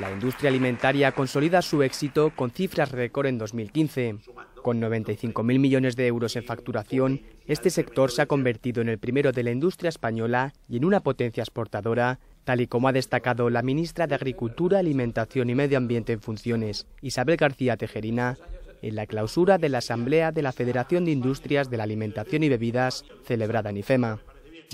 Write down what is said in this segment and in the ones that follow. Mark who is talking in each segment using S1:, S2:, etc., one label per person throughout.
S1: La industria alimentaria consolida su éxito con cifras récord en 2015. Con 95.000 millones de euros en facturación, este sector se ha convertido en el primero de la industria española y en una potencia exportadora, tal y como ha destacado la ministra de Agricultura, Alimentación y Medio Ambiente en funciones, Isabel García Tejerina, en la clausura de la Asamblea de la Federación de Industrias de la Alimentación y Bebidas, celebrada en IFEMA.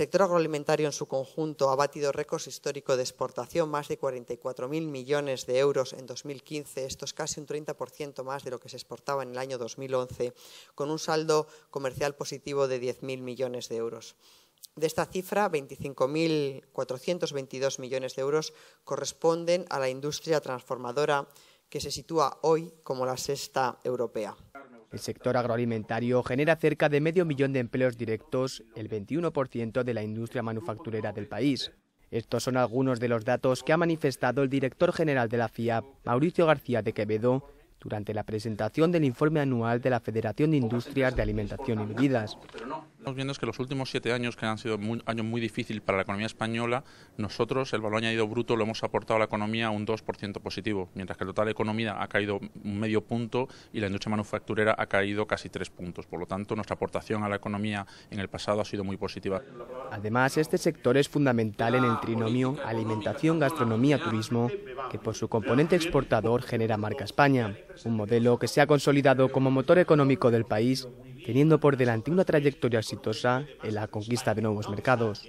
S2: El sector agroalimentario en su conjunto ha batido récords históricos de exportación, más de 44.000 millones de euros en 2015. Esto es casi un 30% más de lo que se exportaba en el año 2011, con un saldo comercial positivo de 10.000 millones de euros. De esta cifra, 25.422 millones de euros corresponden a la industria transformadora que se sitúa hoy como la sexta europea.
S1: El sector agroalimentario genera cerca de medio millón de empleos directos, el 21% de la industria manufacturera del país. Estos son algunos de los datos que ha manifestado el director general de la FIAP, Mauricio García de Quevedo, durante la presentación del informe anual de la Federación de Industrias de Alimentación y Bebidas.
S3: Estamos viendo es que los últimos siete años, que han sido años muy difíciles para la economía española, nosotros el valor añadido bruto lo hemos aportado a la economía un 2% positivo, mientras que el total de economía ha caído un medio punto y la industria manufacturera ha caído casi tres puntos. Por lo tanto, nuestra aportación a la economía en el pasado ha sido muy positiva.
S1: Además, este sector es fundamental en el trinomio alimentación, gastronomía, turismo, que por su componente exportador genera Marca España, un modelo que se ha consolidado como motor económico del país teniendo por delante una trayectoria exitosa en la conquista de nuevos mercados.